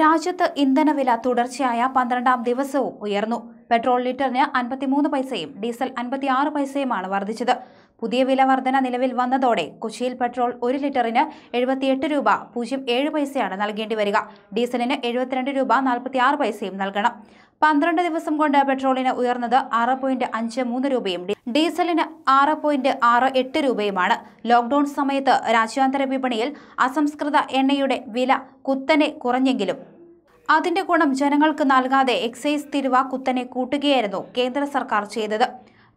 രാജ്യത്ത് ഇന്ധനവില തുടർച്ചയായ പന്ത്രണ്ടാം ദിവസവും ഉയർന്നു പെട്രോൾ ലിറ്ററിന് അൻപത്തിമൂന്ന് പൈസയും ഡീസൽ അൻപത്തിയാറ് പൈസയുമാണ് വർദ്ധിച്ചത് പുതിയ വില വർധന നിലവിൽ വന്നതോടെ കൊച്ചിയിൽ പെട്രോൾ ഒരു ലിറ്ററിന് എഴുപത്തിയെട്ട് രൂപ പൂജ്യം ഏഴ് പൈസയാണ് നൽകേണ്ടി വരിക ഡീസലിന് എഴുപത്തിരണ്ട് രൂപ നാൽപ്പത്തിയാറ് പൈസയും നൽകണം പന്ത്രണ്ട് ദിവസം കൊണ്ട് പെട്രോളിന് ഉയർന്നത് ആറ് പോയിന്റ് അഞ്ച് മൂന്ന് രൂപയും ഡീസലിന് ആറ് പോയിന്റ് ആറ് എട്ട് രൂപയുമാണ് ലോക്ഡൌൺ സമയത്ത് രാജ്യാന്തര വിപണിയിൽ അസംസ്കൃത എണ്ണയുടെ വില കുത്തനെ കുറഞ്ഞെങ്കിലും അതിന്റെ ഗുണം ജനങ്ങൾക്ക് നൽകാതെ എക്സൈസ് തിരുവ കുത്തനെ കൂട്ടുകയായിരുന്നു കേന്ദ്ര സർക്കാർ ചെയ്തത്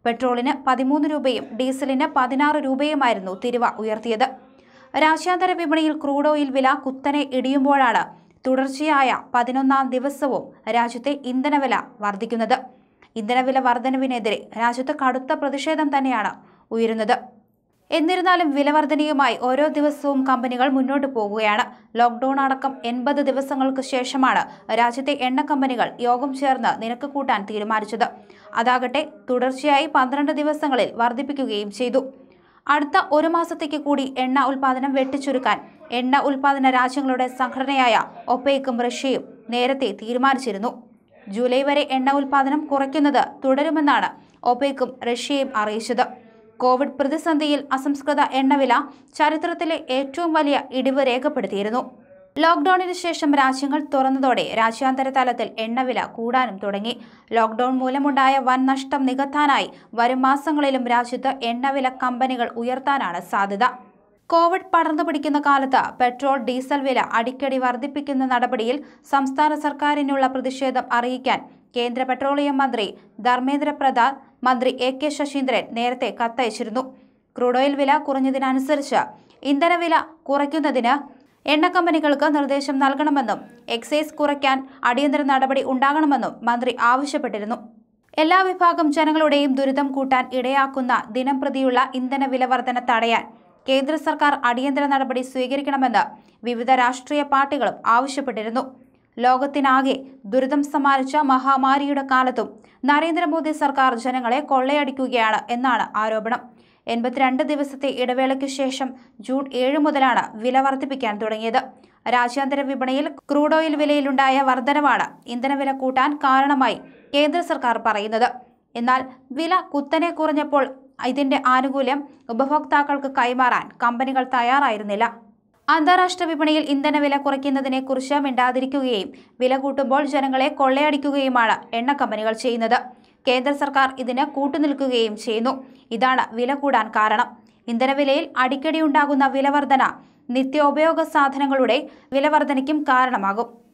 പെട്രോളിന് പതിമൂന്ന് രൂപയും ഡീസലിന് പതിനാറ് രൂപയുമായിരുന്നു തിരുവ ഉയർത്തിയത് രാജ്യാന്തര വിപണിയിൽ ക്രൂഡ് ഓയിൽ വില കുത്തനെ ഇടിയുമ്പോഴാണ് തുടർച്ചയായ പതിനൊന്നാം ദിവസവും രാജ്യത്തെ ഇന്ധനവില വർദ്ധിക്കുന്നത് ഇന്ധനവില വർധനവിനെതിരെ രാജ്യത്ത് കടുത്ത പ്രതിഷേധം തന്നെയാണ് ഉയരുന്നത് എന്നിരുന്നാലും വിലവർധനയുമായി ഓരോ ദിവസവും കമ്പനികൾ മുന്നോട്ട് പോകുകയാണ് ലോക്ക്ഡൌൺ അടക്കം എൺപത് ദിവസങ്ങൾക്ക് ശേഷമാണ് രാജ്യത്തെ എണ്ണ കമ്പനികൾ യോഗം ചേർന്ന് നിരക്ക് കൂട്ടാൻ തീരുമാനിച്ചത് അതാകട്ടെ തുടർച്ചയായി പന്ത്രണ്ട് ദിവസങ്ങളിൽ വർദ്ധിപ്പിക്കുകയും ചെയ്തു അടുത്ത ഒരു മാസത്തേക്ക് കൂടി എണ്ണ ഉൽപ്പാദനം വെട്ടിച്ചുരുക്കാൻ എണ്ണ ഉൽപ്പാദന രാജ്യങ്ങളുടെ സംഘടനയായ ഒപ്പേക്കും റഷ്യയും നേരത്തെ തീരുമാനിച്ചിരുന്നു ജൂലൈ വരെ എണ്ണ ഉൽപ്പാദനം കുറയ്ക്കുന്നത് തുടരുമെന്നാണ് ഒപ്പേക്കും റഷ്യയും അറിയിച്ചത് കോവിഡ് പ്രതിസന്ധിയിൽ അസംസ്കൃത എണ്ണവില ചരിത്രത്തിലെ ഏറ്റവും വലിയ ഇടിവ് രേഖപ്പെടുത്തിയിരുന്നു ലോക്ക്ഡൌണിന് ശേഷം രാജ്യങ്ങൾ തുറന്നതോടെ രാജ്യാന്തര തലത്തിൽ എണ്ണവില കൂടാനും തുടങ്ങി ലോക്ക്ഡൌൺ മൂലമുണ്ടായ വൻ നഷ്ടം നികത്താനായി വരും മാസങ്ങളിലും രാജ്യത്ത് എണ്ണവില കമ്പനികൾ ഉയർത്താനാണ് സാധ്യത കോവിഡ് പടർന്നു പിടിക്കുന്ന കാലത്ത് പെട്രോൾ ഡീസൽ വില അടിക്കടി വർദ്ധിപ്പിക്കുന്ന നടപടിയിൽ സംസ്ഥാന സർക്കാരിനുള്ള പ്രതിഷേധം അറിയിക്കാൻ കേന്ദ്ര പെട്രോളിയം മന്ത്രി ധർമ്മേന്ദ്ര പ്രധാൻ മന്ത്രി എ കെ ശശീന്ദ്രൻ നേരത്തെ കത്തയച്ചിരുന്നു ക്രൂഡ് ഓയിൽ വില കുറഞ്ഞതിനനുസരിച്ച് ഇന്ധനവില കുറയ്ക്കുന്നതിന് എണ്ണ കമ്പനികൾക്ക് നിർദ്ദേശം നൽകണമെന്നും എക്സൈസ് കുറയ്ക്കാൻ അടിയന്തര നടപടി ഉണ്ടാകണമെന്നും മന്ത്രി ആവശ്യപ്പെട്ടിരുന്നു എല്ലാ വിഭാഗം ജനങ്ങളുടെയും ദുരിതം കൂട്ടാൻ ഇടയാക്കുന്ന ദിനം പ്രതിയുള്ള ഇന്ധന വർധന തടയാൻ കേന്ദ്ര സർക്കാർ അടിയന്തര നടപടി സ്വീകരിക്കണമെന്ന് വിവിധ രാഷ്ട്രീയ പാർട്ടികളും ആവശ്യപ്പെട്ടിരുന്നു ലോകത്തിനാകെ ദുരിതം സമ്മാനിച്ച മഹാമാരിയുടെ കാലത്തും നരേന്ദ്രമോദി സർക്കാർ ജനങ്ങളെ കൊള്ളയടിക്കുകയാണ് എന്നാണ് ആരോപണം എൺപത്തിരണ്ട് ദിവസത്തെ ഇടവേളയ്ക്ക് ശേഷം ജൂൺ ഏഴ് മുതലാണ് വില വർദ്ധിപ്പിക്കാൻ തുടങ്ങിയത് രാജ്യാന്തര വിപണിയിൽ ക്രൂഡ് ഓയിൽ വിലയിലുണ്ടായ വർധനവാണ് ഇന്ധനവില കൂട്ടാൻ കാരണമായി കേന്ദ്ര സർക്കാർ പറയുന്നത് എന്നാൽ വില കുത്തനെ കുറഞ്ഞപ്പോൾ ഇതിന്റെ ആനുകൂല്യം ഉപഭോക്താക്കൾക്ക് കൈമാറാൻ കമ്പനികൾ തയ്യാറായിരുന്നില്ല അന്താരാഷ്ട്ര വിപണിയിൽ ഇന്ധന വില കുറയ്ക്കുന്നതിനെ കുറിച്ച് മിണ്ടാതിരിക്കുകയും വില കൂട്ടുമ്പോൾ ജനങ്ങളെ കൊള്ളയടിക്കുകയുമാണ് എണ്ണ കമ്പനികൾ ചെയ്യുന്നത് കേന്ദ്ര സർക്കാർ ഇതിന് കൂട്ടുനിൽക്കുകയും ചെയ്യുന്നു ഇതാണ് വില കൂടാൻ കാരണം ഇന്ധനവിലയിൽ അടിക്കടി ഉണ്ടാകുന്ന വിലവർധന നിത്യോപയോഗ സാധനങ്ങളുടെ വിലവർദ്ധനയ്ക്കും കാരണമാകും